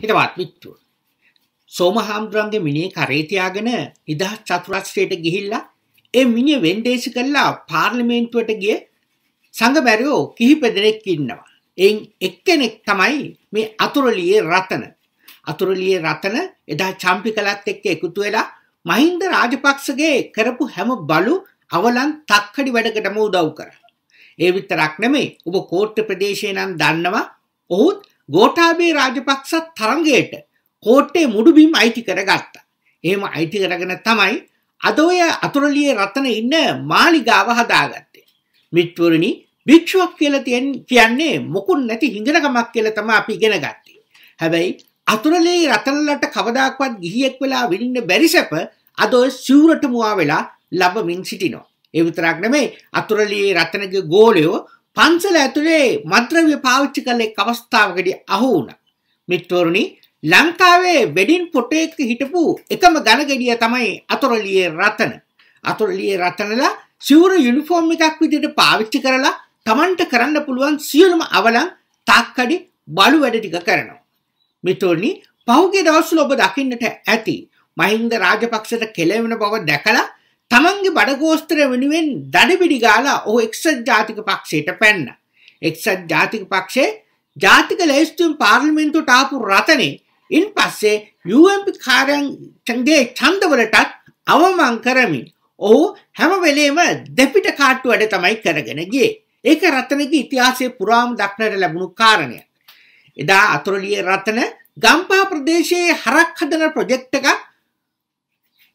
හිතවත් මිත්‍රුව. සෝම හාමුදුරන්ගේ මිනිහ කරේ තියාගෙන නිදහස් චතුරස්‍රයට ගිහිල්ලා ඒ මිනිහ වෙන්දේසි කරලා පාර්ලිමේන්තුවට ගිය සංගමැරියෝ කිහිප දෙනෙක් ඉන්නවා. එයින් එක්කෙනෙක් තමයි මේ අතුරුලියේ රතන. අතුරුලියේ රතන එදා චම්පිකලත් එක්ක එකතු වෙලා මහින්ද රාජපක්ෂගේ කරපු හැම බලු අවලන් තක්කඩි වැඩකටම උදව් කරා. ඒ විතරක් නෙමෙයි ඔබ කෝට්ට ප්‍රදේශය නම් දන්නවා ඔහුත් ගෝඨාභය රාජපක්ෂත් තරංගයට කෝට්ටේ මුඩුබිම් අයිති කරගත්තා. එහෙම අයිති කරගෙන තමයි අද ඔය අතුරුලියේ රතන ඉන්න මාලිගාව හදාගත්තේ. මිත්වරුනි භික්ෂුවක් කියලා කියන්නේ මොකුත් නැති හිඟනකමක් කියලා තමයි අපි ඉගෙන ගත්තේ. හැබැයි අතුරුලියේ රතනලට කවදාකවත් ගිහියෙක් වෙලා විඳින්න බැරි සැප අද ඔය සිවුරට මුවා වෙලා ලබමින් සිටිනවා. ඒ විතරක් නෙමෙයි අතුරුලියේ රතනගේ ගෝලයෝ පන්සල ඇතුළේ මද්‍රව්‍ය පාවිච්චි කළේ කවස්ථාවකදී අහු වුණා. මිත්‍රවරුනි ලංකාවේ වෙඩින් පොටේක හිටපු එකම ගණගෙඩිය තමයි අතුරලියේ රතන. අතුරලියේ රතනලා සිවුර යුනිෆෝම් එකක් විදිහට පාවිච්චි කරලා Tamanට කරන්න පුළුවන් සියලුම අවලං තාක්කඩි බලු වැඩ ටික කරනවා. මිත්‍රවරුනි පහුගිය දවස්වල ඔබ දකින්නට ඇති මහින්ද රාජපක්ෂට කෙලවෙන බව දැකලා තමන්ගේ බඩගෝස්තර වෙනුවෙන් දඩබිඩි ගාලා ඔහු එක්සත් ජාතික පක්ෂයට පැන්න. එක්සත් ජාතික පක්ෂේ ජාතික ලැයිස්තුම් පාර්ලිමෙන්තුට ආපු රතනේ ඉන් පස්සේ UMP කාරයන්ගේ ඡන්දවලටත් අවමං කරමින් ඔහු හැම වෙලේම දෙපිට කාට්ටු වැඩ තමයි කරගෙන ගියේ. ඒක රතනගේ ඉතිහාසයේ පුරාම දක්නට ලැබුණු කාරණයක්. එදා අතුරුලිය රතන ගම්පා ප්‍රදේශයේ හරක් හදන ප්‍රොජෙක්ට් එකක්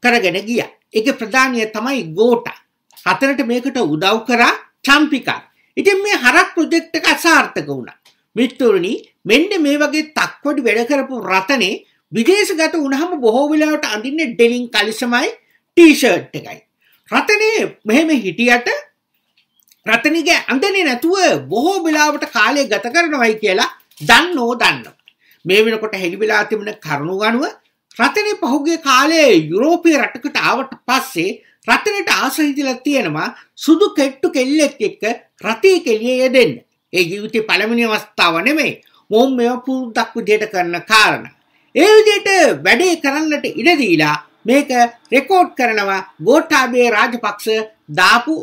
කරගෙන ගියා. එක ප්‍රධානය තමයි ගෝට හතරට මේකට උදව් කරා චම්පිකා ඉතින් මේ හරක් ප්‍රොජෙක්් එක අසාර්ථක වුණා මිත්තුරණි මෙන්න මේ වගේ තක්වඩ වැඩ කරපු රතනේ විදේශගත වුණහම බොහෝ වෙලාවට අඳින්න ඩෙලින් කලිසමයි ටීෂර්ට් එකයි රතනේ මෙහෙම හිටියට රතනගේ අඳනේ නැතුව බොහෝ වෙලාවට කාලය ගත කරනවයි කියලා දන්නෝ දන්නවා මේ වෙනකොට හෙළිවෙලා තිබෙන කරුණු අනුව රතනේ පහුගිය කාලේ යුරෝපීය රටකට ආවට පස්සේ රතනට ආස හිතලා තියෙනවා සුදු කෙට්ටු කෙල්ලෙක් එක්ක රතේ කෙලිය යෙදෙන්න. ඒ ජීවිතේ පළවෙනි අවස්ථාව නෙමෙයි. මොම් මේව පුරුද්දක් විදියට කරන කාරණා. ඒ විදියට වැඩේ කරන්නට ඉඩ දීලා මේක රෙකෝඩ් කරනවා ගෝඨාභය රාජපක්ෂ දාපු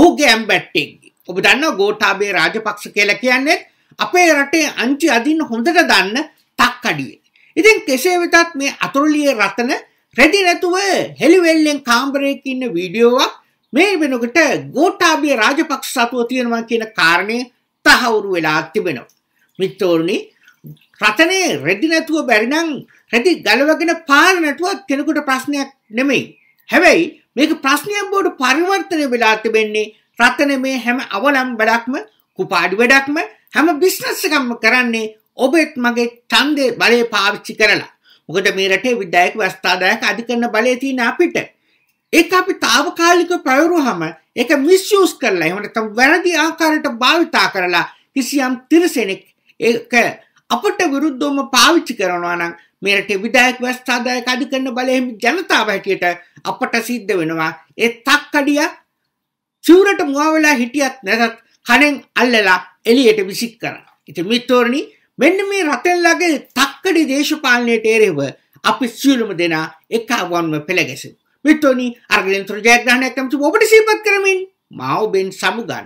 ඔහුගේ ඇම්බැට්ටෙක්ගේ. ඔබ දන්නවා ගෝඨාභය රාජපක්ෂ කියලා කියන්නේ අපේ රටේ අංචි අදින්න හොඳට දන්න තක්කඩියේ. ඉතින් කෙසේ වෙතත් මේ අතුරුලිය රතන රෙදි නැතුව හෙළිවෙල්ලෙන් කාමරයක ඉන්න වීඩියෝවක් මේ වෙනකොට ගෝඨාභය රාජපක්ෂ සතුව තියෙනවා කියන කාරණය තහවුරු වෙලා තිබෙනවා. මිත්‍රෝනි රතනේ රෙදි නැතුව බැරි නම් රෙදි ගලවගෙන පාර නැතුවත් කෙනෙකුට ප්‍රශ්නයක් නෙමෙයි. හැබැයි මේක ප්‍රශ්නයක් බවට පරිවර්තනය වෙලා තිබෙන්නේ රතන මේ හැම අවලම් වැඩක්ම කුපාඩි වැඩක්ම හැම බිස්නස් එකක්ම කරන්නේ ඔබෙත් මගේ ඡන්දේ බලය පාවිච්චි කරලා. මොකද මේ රටේ විද්‍යායක ව්‍යවස්ථාදායක අධිකරණ බලය තියෙන අපිට. ඒක අපි తాවකාලිකව පවරුවහම ඒක මිස්යූස් කරලා එහෙම නැත්නම් වැරදි ආකාරයට භාවිතා කරලා කිසියම් තිරසෙනෙක් ඒක අපට විරුද්ධවම පාවිච්චි කරනවා නම් මේ රටේ විධායක ව්‍යවස්ථාදායක අධිකරණ බලය හිමි ජනතාව හැටියට අපට සිද්ධ වෙනවා ඒ තක්කඩිය චූරට මුවා වෙලා හිටියත් නැතත් කණෙන් අල්ලලා එළියට විසික් කරනවා. ඉතින් මිත්‍රෝනි මෙන්න මේ රතෙල්ලගේ තක්කඩි දේශපාලනයට එරෙව අපි සියලුම දෙනා එකවන්ව පෙළගැසෙමු. මෙතොනි අර්ගලෙන්තර ජයග්‍රහණයක් කැමති ඔබට සීපත් කරමින් මා ඔබෙන් සමුගන්නවා.